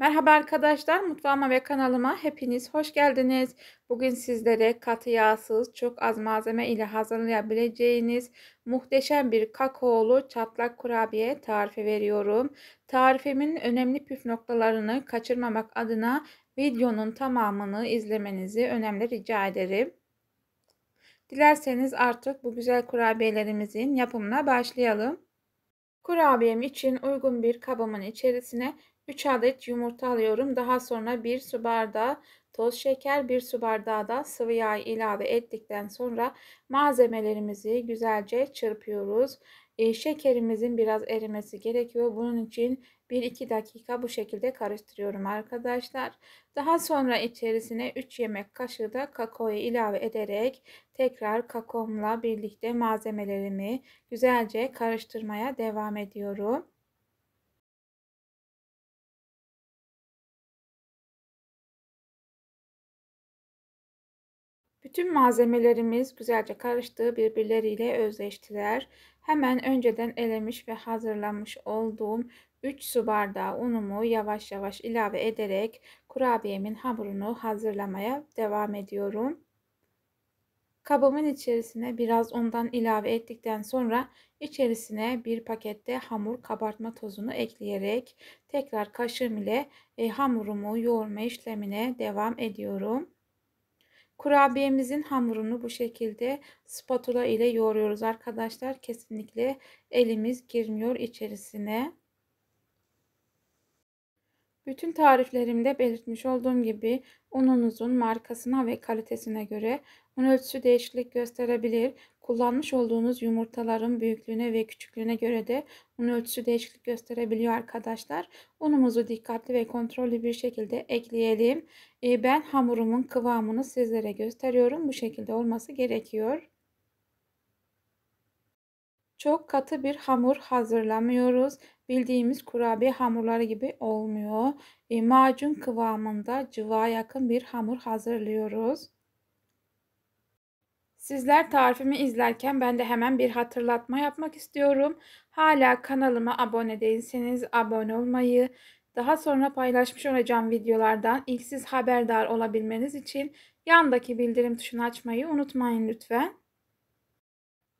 Merhaba arkadaşlar, mutfağıma ve kanalıma hepiniz hoş geldiniz. Bugün sizlere katı yağsız, çok az malzeme ile hazırlayabileceğiniz muhteşem bir kakaolu çatlak kurabiye tarifi veriyorum. Tarifimin önemli püf noktalarını kaçırmamak adına videonun tamamını izlemenizi önemli rica ederim. Dilerseniz artık bu güzel kurabiyelerimizin yapımına başlayalım. Kurabiyem için uygun bir kabımın içerisine 3 adet yumurta alıyorum. Daha sonra 1 su bardağı toz şeker, 1 su bardağı da sıvı yağ ilave ettikten sonra malzemelerimizi güzelce çırpıyoruz. E, şekerimizin biraz erimesi gerekiyor. Bunun için 1-2 dakika bu şekilde karıştırıyorum arkadaşlar. Daha sonra içerisine 3 yemek kaşığı da kakao ilave ederek tekrar kakaomla birlikte malzemelerimi güzelce karıştırmaya devam ediyorum. Bütün malzemelerimiz güzelce karıştı, birbirleriyle özleştiler. Hemen önceden elemiş ve hazırlamış olduğum 3 su bardağı unumu yavaş yavaş ilave ederek kurabiyemin hamurunu hazırlamaya devam ediyorum. Kabımın içerisine biraz undan ilave ettikten sonra içerisine bir pakette hamur kabartma tozunu ekleyerek tekrar kaşığım ile e, hamurumu yoğurma işlemine devam ediyorum. Kurabiyemizin hamurunu bu şekilde spatula ile yoğuruyoruz arkadaşlar. Kesinlikle elimiz girmiyor içerisine. Bütün tariflerimde belirtmiş olduğum gibi ununuzun markasına ve kalitesine göre un ölçüsü değişiklik gösterebilir. Kullanmış olduğunuz yumurtaların büyüklüğüne ve küçüklüğüne göre de un ölçüsü değişiklik gösterebiliyor arkadaşlar. Unumuzu dikkatli ve kontrollü bir şekilde ekleyelim. Ee, ben hamurumun kıvamını sizlere gösteriyorum. Bu şekilde olması gerekiyor. Çok katı bir hamur hazırlamıyoruz. Bildiğimiz kurabiye hamurları gibi olmuyor. E, macun kıvamında cıva yakın bir hamur hazırlıyoruz. Sizler tarifimi izlerken ben de hemen bir hatırlatma yapmak istiyorum. Hala kanalıma abone değilseniz abone olmayı, daha sonra paylaşmış olacağım videolardan ilk siz haberdar olabilmeniz için yandaki bildirim tuşunu açmayı unutmayın lütfen.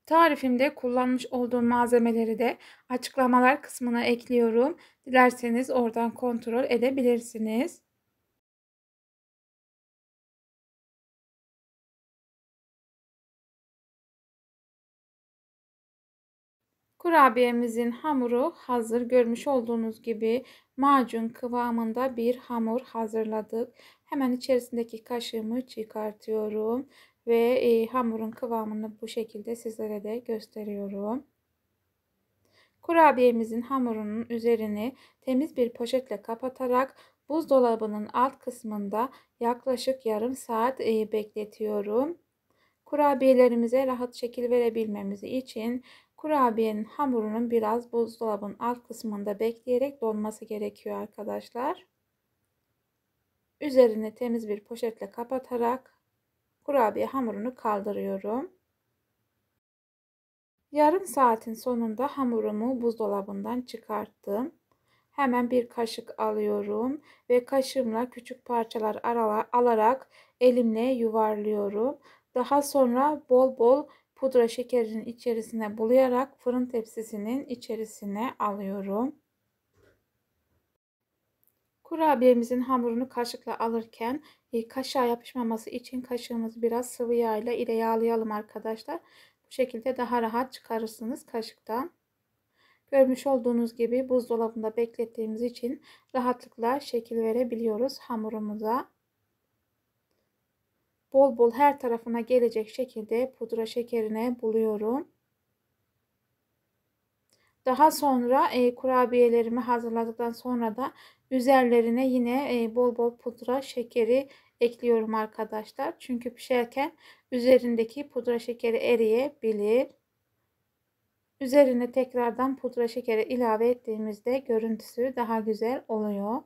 Tarifimde kullanmış olduğum malzemeleri de açıklamalar kısmına ekliyorum. Dilerseniz oradan kontrol edebilirsiniz. Kurabiyemizin hamuru hazır. Görmüş olduğunuz gibi macun kıvamında bir hamur hazırladık. Hemen içerisindeki kaşığımı çıkartıyorum ve e, hamurun kıvamını bu şekilde sizlere de gösteriyorum. Kurabiyemizin hamurunun üzerini temiz bir poşetle kapatarak buzdolabının alt kısmında yaklaşık yarım saat e, bekletiyorum. Kurabiyelerimize rahat şekil verebilmemiz için Kurabiyenin hamurunun biraz buzdolabın alt kısmında bekleyerek donması gerekiyor arkadaşlar. Üzerini temiz bir poşetle kapatarak kurabiye hamurunu kaldırıyorum. Yarım saatin sonunda hamurumu buzdolabından çıkarttım. Hemen bir kaşık alıyorum ve kaşığımla küçük parçalar aralar, alarak elimle yuvarlıyorum. Daha sonra bol bol pudra şekerinin içerisine buluyarak fırın tepsisinin içerisine alıyorum. Kurabiyemizin hamurunu kaşıkla alırken e, kaşığa yapışmaması için kaşığımızı biraz sıvı yağ ile ile yağlayalım arkadaşlar. Bu şekilde daha rahat çıkarırsınız kaşıktan. Görmüş olduğunuz gibi buzdolabında beklettiğimiz için rahatlıkla şekil verebiliyoruz hamurumuza bol bol her tarafına gelecek şekilde pudra şekerine buluyorum. Daha sonra e, kurabiyelerimi hazırladıktan sonra da üzerlerine yine e, bol bol pudra şekeri ekliyorum arkadaşlar. Çünkü pişerken üzerindeki pudra şekeri eriyebilir. Üzerine tekrardan pudra şekeri ilave ettiğimizde görüntüsü daha güzel oluyor.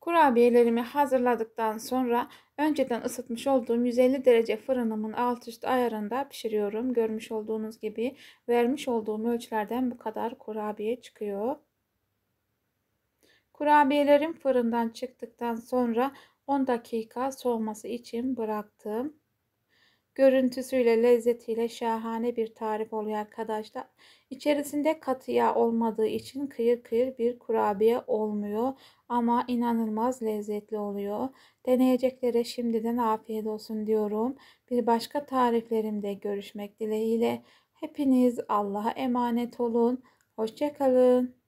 Kurabiyelerimi hazırladıktan sonra önceden ısıtmış olduğum 150 derece fırınımın alt üst ayarında pişiriyorum. Görmüş olduğunuz gibi vermiş olduğum ölçülerden bu kadar kurabiye çıkıyor. Kurabiyelerim fırından çıktıktan sonra 10 dakika soğuması için bıraktım. Görüntüsüyle, lezzetiyle şahane bir tarif oluyor arkadaşlar. İçerisinde katı yağ olmadığı için kıyır kıyır bir kurabiye olmuyor ama inanılmaz lezzetli oluyor. Deneyeceklere şimdiden afiyet olsun diyorum. Bir başka tariflerimde görüşmek dileğiyle. Hepiniz Allah'a emanet olun. Hoşçakalın.